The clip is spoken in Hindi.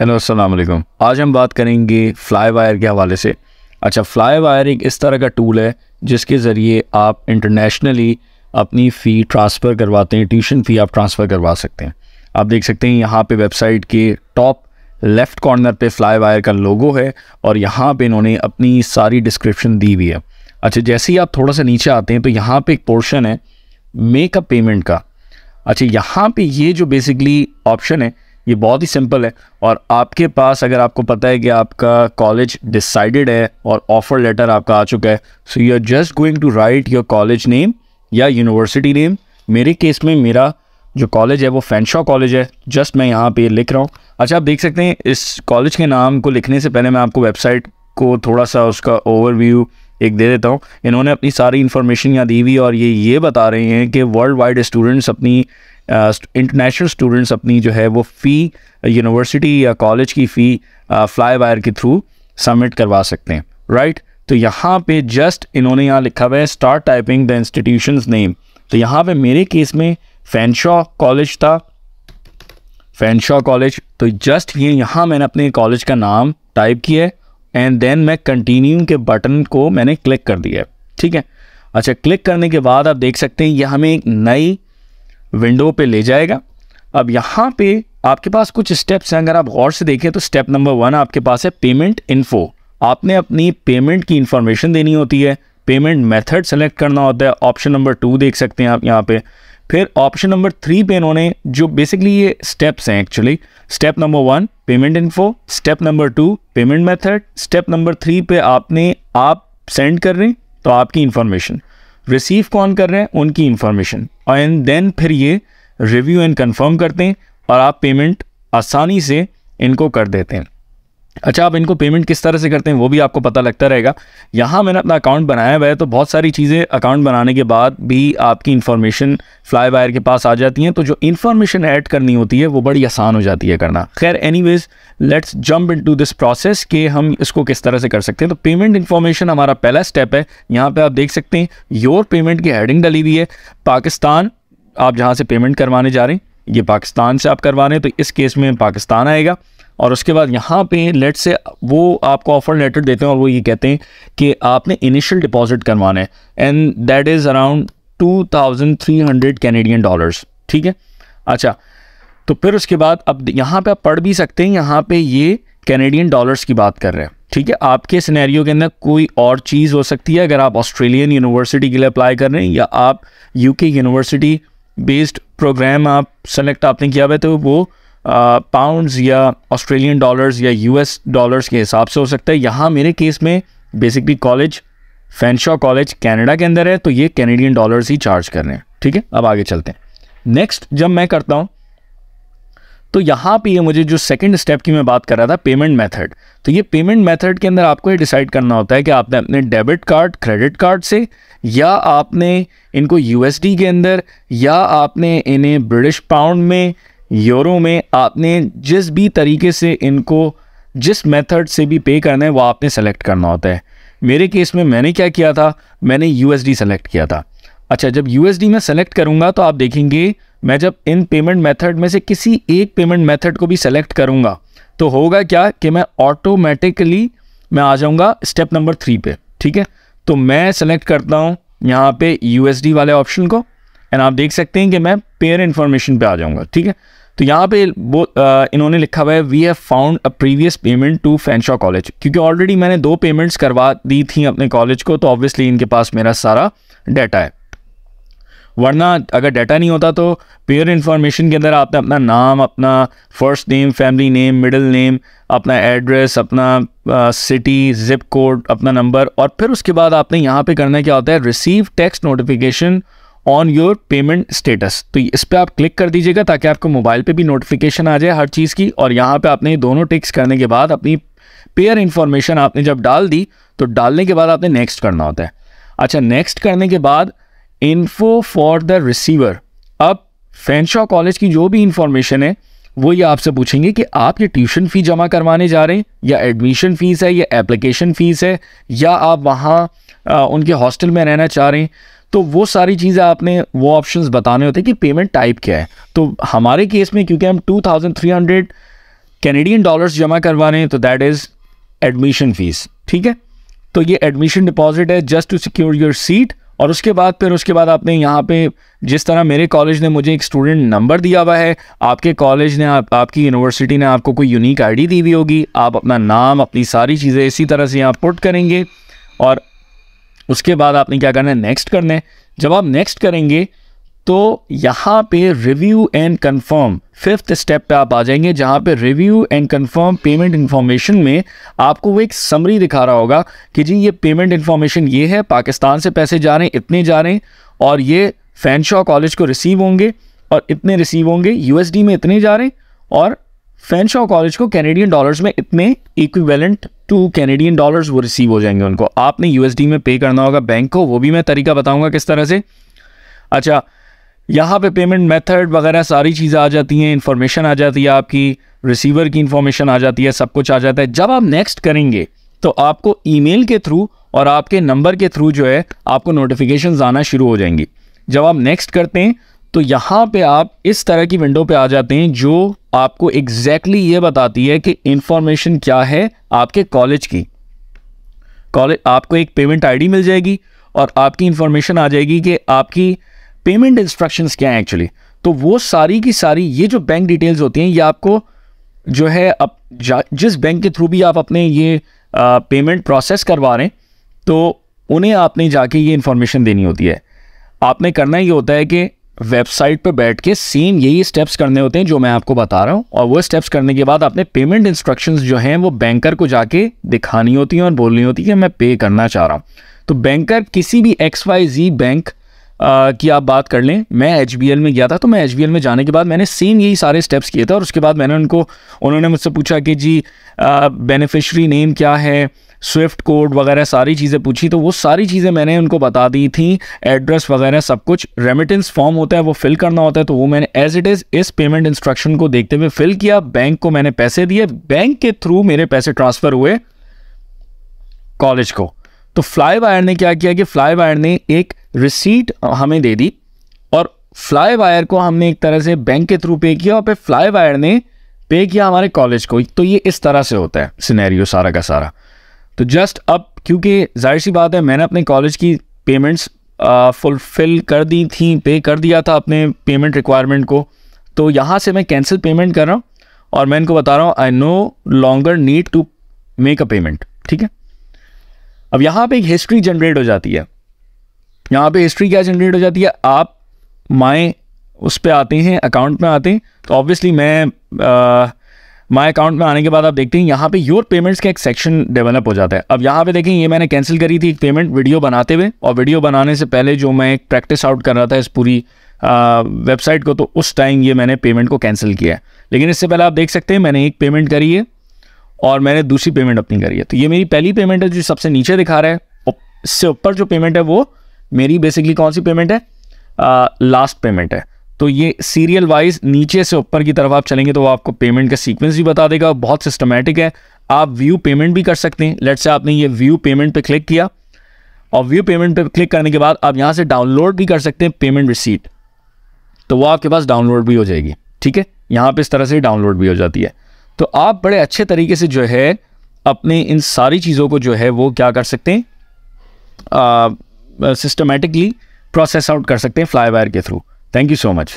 हेलो अस्सलाम वालेकुम आज हम बात करेंगे फ्लाई वायर के हवाले से अच्छा फ्लाई वायर एक इस तरह का टूल है जिसके ज़रिए आप इंटरनेशनली अपनी फ़ी ट्रांसफ़र करवाते हैं ट्यूशन फ़ी आप ट्रांसफ़र करवा सकते हैं आप देख सकते हैं यहाँ पे वेबसाइट के टॉप लेफ़्ट कॉर्नर पे फ्लाई वायर का लोगो है और यहाँ पे इन्होंने अपनी सारी डिस्क्रिप्शन दी हुई है अच्छा जैसे ही आप थोड़ा सा नीचे आते हैं तो यहाँ पर एक पोर्शन है मेकअप पेमेंट का अच्छा यहाँ पर ये जो बेसिकली ऑप्शन है ये बहुत ही सिंपल है और आपके पास अगर आपको पता है कि आपका कॉलेज डिसाइडेड है और ऑफर लेटर आपका आ चुका है so you are just going to write your college name या यूनिवर्सिटी नेम मेरे केस में मेरा जो कॉलेज है वो फैनशॉ कॉलेज है जस्ट मैं यहाँ पे लिख रहा हूँ अच्छा आप देख सकते हैं इस कॉलेज के नाम को लिखने से पहले मैं आपको वेबसाइट को थोड़ा सा उसका ओवरव्यू एक दे देता हूँ इन्होंने अपनी सारी इन्फॉर्मेशन यहाँ दी हुई और ये ये बता रहे हैं कि वर्ल्ड वाइड स्टूडेंट्स अपनी इंटरनेशनल uh, स्टूडेंट्स अपनी जो है वो फ़ी यूनिवर्सिटी uh, या कॉलेज की फ़ी फ्लाई वायर के थ्रू सबमिट करवा सकते हैं राइट right? तो यहाँ पे जस्ट इन्होंने यहाँ लिखा हुआ है start typing the institution name तो यहाँ पे मेरे केस में फैनशॉ कॉलेज था फैनशॉ कॉलेज तो जस्ट ये यहाँ मैंने अपने कॉलेज का नाम टाइप किया है एंड देन मैं कंटिन्यू के बटन को मैंने क्लिक कर दिया है ठीक है अच्छा क्लिक करने के बाद आप देख सकते हैं ये हमें एक नई विंडो पे ले जाएगा अब यहाँ पे आपके पास कुछ स्टेप्स हैं अगर आप गौर से देखें तो स्टेप नंबर वन आपके पास है पेमेंट इन्फो आपने अपनी पेमेंट की इन्फॉर्मेशन देनी होती है पेमेंट मेथड सेलेक्ट करना होता है ऑप्शन नंबर टू देख सकते हैं आप यहाँ पे फिर ऑप्शन नंबर थ्री पे इन्होंने जो बेसिकली ये स्टेप्स हैं actually step number one payment info step number two payment method step number three पे आपने आप सेंड कर रहे हैं तो आपकी इन्फॉर्मेशन रिसीव कौन कर रहे हैं उनकी इन्फॉर्मेशन एंड देन फिर ये रिव्यू एंड कंफर्म करते हैं और आप पेमेंट आसानी से इनको कर देते हैं अच्छा आप इनको पेमेंट किस तरह से करते हैं वो भी आपको पता लगता रहेगा यहाँ मैंने अपना अकाउंट बनाया हुआ है तो बहुत सारी चीज़ें अकाउंट बनाने के बाद भी आपकी इन्फॉर्मेशन फ्लाई वायर के पास आ जाती हैं तो जो इन्फॉर्मेशन ऐड करनी होती है वो बड़ी आसान हो जाती है करना खैर any let's jump in this process कि हम इसको किस तरह से कर सकते हैं तो पेमेंट इन्फॉर्मेशन हमारा पहला स्टेप है यहाँ पर आप देख सकते हैं योर पेमेंट की हेडिंग डली हुई है पाकिस्तान आप जहाँ से पेमेंट करवाने जा रहे हैं ये पाकिस्तान से आप करवा रहे हैं तो इस केस में पाकिस्तान आएगा और उसके बाद यहाँ पे लेट से वो आपको ऑफर लेटर देते हैं और वो ये कहते हैं कि आपने इनिशियल डिपॉजिट करवाना है and that is around two thousand three hundred Canadian dollars ठीक है अच्छा तो फिर उसके बाद अब यहाँ पे आप पढ़ भी सकते हैं यहाँ पे ये कैनेडियन डॉलर्स की बात कर रहे हैं ठीक है आपके सिनेरियो के अंदर कोई और चीज़ हो सकती है अगर आप ऑस्ट्रेलियन यूनिवर्सिटी के लिए अप्लाई कर रहे हैं या आप यूके यूनिवर्सिटी बेस्ड प्रोग्राम आप सेलेक्ट आपने किया हुआ है तो वो पाउंड्स या ऑस्ट्रेलियन डॉलर्स या यूएस डॉलर्स के हिसाब से हो सकता है यहाँ मेरे केस में basically college Fanshawe college Canada के अंदर है तो ये कैनेडियन डॉलर्स ही चार्ज कर रहे हैं ठीक है अब आगे चलते हैं नेक्स्ट जब मैं करता हूँ तो यहाँ पे ये मुझे जो सेकंड स्टेप की मैं बात कर रहा था पेमेंट मेथड तो ये पेमेंट मेथड के अंदर आपको ये डिसाइड करना होता है कि आपने अपने डेबिट कार्ड क्रेडिट कार्ड से या आपने इनको यूएसडी के अंदर या आपने इन्हें ब्रिटिश पाउंड में यूरो में आपने जिस भी तरीके से इनको जिस मेथड से भी पे करना है वो आपने सेलेक्ट करना होता है मेरे केस में मैंने क्या किया था मैंने यू सेलेक्ट किया था अच्छा जब यू में सेलेक्ट करूँगा तो आप देखेंगे मैं जब इन पेमेंट मेथड में से किसी एक पेमेंट मेथड को भी सेलेक्ट करूँगा तो होगा क्या कि मैं ऑटोमेटिकली मैं आ जाऊँगा स्टेप नंबर थ्री पे ठीक है तो मैं सेलेक्ट करता हूँ यहाँ पे यू वाले ऑप्शन को एंड आप देख सकते हैं कि मैं पेयर इन्फॉर्मेशन पे आ जाऊँगा ठीक है तो यहाँ पे वो इन्होंने लिखा हुआ है we have found a previous payment to Fanshawe college क्योंकि ऑलरेडी मैंने दो पेमेंट्स करवा दी थी अपने कॉलेज को तो ऑब्वियसली इनके पास मेरा सारा डाटा है वरना अगर डाटा नहीं होता तो पेयर इन्फॉर्मेशन के अंदर आपने अपना नाम अपना first name family name middle name अपना एड्रेस अपना सिटी ज़िप कोड अपना नंबर और फिर उसके बाद आपने यहाँ पे करना क्या होता है receive text notification on your payment status तो इस पर आप क्लिक कर दीजिएगा ताकि आपको मोबाइल पे भी नोटिफिकेशन आ जाए हर चीज़ की और यहाँ पे आपने दोनों टिक्स करने के बाद अपनी पेयर इन्फॉर्मेशन आपने जब डाल दी तो डालने के बाद आपने नेक्स्ट करना होता है अच्छा नेक्स्ट करने के बाद इन्फो फॉर द रिसीवर अब फैनशॉ कॉलेज की जो भी इन्फॉर्मेशन है वो ये आपसे पूछेंगे कि आप ये ट्यूशन फ़ी जमा करवाने जा रहे हैं या एडमिशन फ़ीस है या एप्लीकेशन फ़ीस है या आप वहाँ उनके हॉस्टल में रहना चाह रहे हैं तो वो सारी चीज़ें आपने वो ऑप्शंस बताने होते हैं कि पेमेंट टाइप क्या है तो हमारे केस में क्योंकि हम two thousand three hundred Canadian dollars जमा करवा रहे हैं तो दैट इज़ एडमिशन फ़ीस ठीक है तो ये एडमिशन डिपॉजिट है just to secure your seat और उसके बाद फिर उसके बाद आपने यहाँ पे जिस तरह मेरे कॉलेज ने मुझे एक स्टूडेंट नंबर दिया हुआ है आपके कॉलेज ने आप, आपकी यूनिवर्सिटी ने आपको कोई यूनिक आईडी दी हुई होगी आप अपना नाम अपनी सारी चीज़ें इसी तरह से यहाँ पुट करेंगे और उसके बाद आपने क्या करना है नेक्स्ट करना है जब आप नेक्स्ट करेंगे तो यहाँ पे review and confirm fifth step पे आप आ जाएंगे जहाँ पे review and confirm payment information में आपको वो एक समरी दिखा रहा होगा कि जी ये पेमेंट इन्फॉर्मेशन ये है पाकिस्तान से पैसे जा रहे हैं इतने जा रहे हैं और ये फैनशॉ कॉलेज को रिसीव होंगे और इतने रिसीव होंगे यूएसडी में इतने जा रहे हैं और फैनशॉ कॉलेज को कैनेडियन डॉलर्स में इतने इक्विवेलेंट टू कैनेडियन डॉलर्स वो रिसीव हो जाएंगे उनको आपने यूएसडी में पे करना होगा बैंक को वो भी मैं तरीका बताऊंगा किस तरह से अच्छा यहाँ पे पेमेंट मेथड वगैरह सारी चीज़ें आ जाती हैं इन्फॉर्मेशन आ जाती है आपकी रिसीवर की इन्फॉर्मेशन आ जाती है सब कुछ आ जाता है जब आप नेक्स्ट करेंगे तो आपको ईमेल के थ्रू और आपके नंबर के थ्रू जो है आपको नोटिफिकेशन आना शुरू हो जाएंगी जब आप नेक्स्ट करते हैं तो यहाँ पे आप इस तरह की विंडो पे आ जाते हैं जो आपको एग्जैक्टली exactly ये बताती है कि इन्फॉर्मेशन क्या है आपके कॉलेज की कॉलेज आपको एक पेमेंट आईडी मिल जाएगी और आपकी इन्फॉर्मेशन आ जाएगी कि आपकी पेमेंट इंस्ट्रक्शंस क्या हैं एक्चुअली तो वो सारी की सारी ये जो बैंक डिटेल्स होती हैं ये आपको जो है अब जिस बैंक के थ्रू भी आप अपने ये पेमेंट प्रोसेस करवा रहे हैं तो उन्हें आपने जाके ये इन्फॉर्मेशन देनी होती है आपने करना ये होता है कि वेबसाइट पर बैठ के सेम यही स्टेप्स करने होते हैं जो मैं आपको बता रहा हूँ और वो स्टेप्स करने के बाद आपने पेमेंट इंस्ट्रक्शंस जो हैं वो बैंकर को जाके दिखानी होती हैं और बोलनी होती है कि मैं पे करना चाह रहा हूँ तो बैंकर किसी भी एक्स वाई जी बैंक की आप बात कर लें मैं एच में गया था तो मैं एच में जाने के बाद मैंने सेम यही सारे स्टेप्स किए थे और उसके बाद मैंने उनको उन्होंने मुझसे पूछा कि जी बेनिफिशरी नेम क्या है स्विफ्ट कोड वगैरह सारी चीज़ें पूछी तो वो सारी चीज़ें मैंने उनको बता दी थी एड्रेस वगैरह सब कुछ रेमिटेंस फॉर्म होता है वो फिल करना होता है तो वो मैंने एज इट इज़ इस पेमेंट इंस्ट्रक्शन को देखते हुए फिल किया बैंक को मैंने पैसे दिए बैंक के थ्रू मेरे पैसे ट्रांसफ़र हुए कॉलेज को तो फ्लाई वायर ने क्या किया कि फ्लाई वायर ने एक रिसीट हमें दे दी और फ्लाई वायर को हमने एक तरह से बैंक के थ्रू पे किया और फिर फ्लाई वायर ने पे किया हमारे कॉलेज को तो ये इस तरह से होता है सिनेरियो सारा का सारा तो जस्ट अब क्योंकि जाहिर सी बात है मैंने अपने कॉलेज की पेमेंट्स फुलफिल कर दी थी पे कर दिया था अपने पेमेंट रिक्वायरमेंट को तो यहाँ से मैं कैंसिल पेमेंट कर रहा हूँ और मैं इनको बता रहा हूँ I no longer need to make a payment ठीक है अब यहाँ पे एक हिस्ट्री जनरेट हो जाती है यहाँ पे हिस्ट्री क्या जनरेट हो जाती है आप माए उस पर आते हैं अकाउंट में आते हैं तो ऑब्वियसली मैं माय अकाउंट में आने के बाद आप देखते हैं यहाँ पे योर पेमेंट्स का एक सेक्शन डेवलप हो जाता है अब यहाँ पे देखें ये मैंने कैंसिल करी थी एक पेमेंट वीडियो बनाते हुए और वीडियो बनाने से पहले जो मैं एक प्रैक्टिस आउट कर रहा था इस पूरी वेबसाइट को तो उस टाइम ये मैंने पेमेंट को कैंसिल किया है लेकिन इससे पहले आप देख सकते हैं मैंने एक पेमेंट करी है और मैंने दूसरी पेमेंट अपनी करी है तो ये मेरी पहली पेमेंट है जो सबसे नीचे दिखा रहा है इससे ऊपर जो पेमेंट है वो मेरी बेसिकली कौन सी पेमेंट है लास्ट पेमेंट है तो ये सीरियल वाइज नीचे से ऊपर की तरफ आप चलेंगे तो वो आपको पेमेंट का सीक्वेंस भी बता देगा बहुत सिस्टमेटिक है आप व्यू पेमेंट भी कर सकते हैं लेट से आपने ये व्यू पेमेंट पे क्लिक किया और व्यू पेमेंट पे क्लिक करने के बाद आप यहाँ से डाउनलोड भी कर सकते हैं पेमेंट रिसीट तो वो आपके पास डाउनलोड भी हो जाएगी ठीक है यहाँ पर इस तरह से डाउनलोड भी हो जाती है तो आप बड़े अच्छे तरीके से जो है अपने इन सारी चीज़ों को जो है वो क्या कर सकते हैं सिस्टमेटिकली प्रोसेस आउट कर सकते हैं फ्लाई के through thank you so much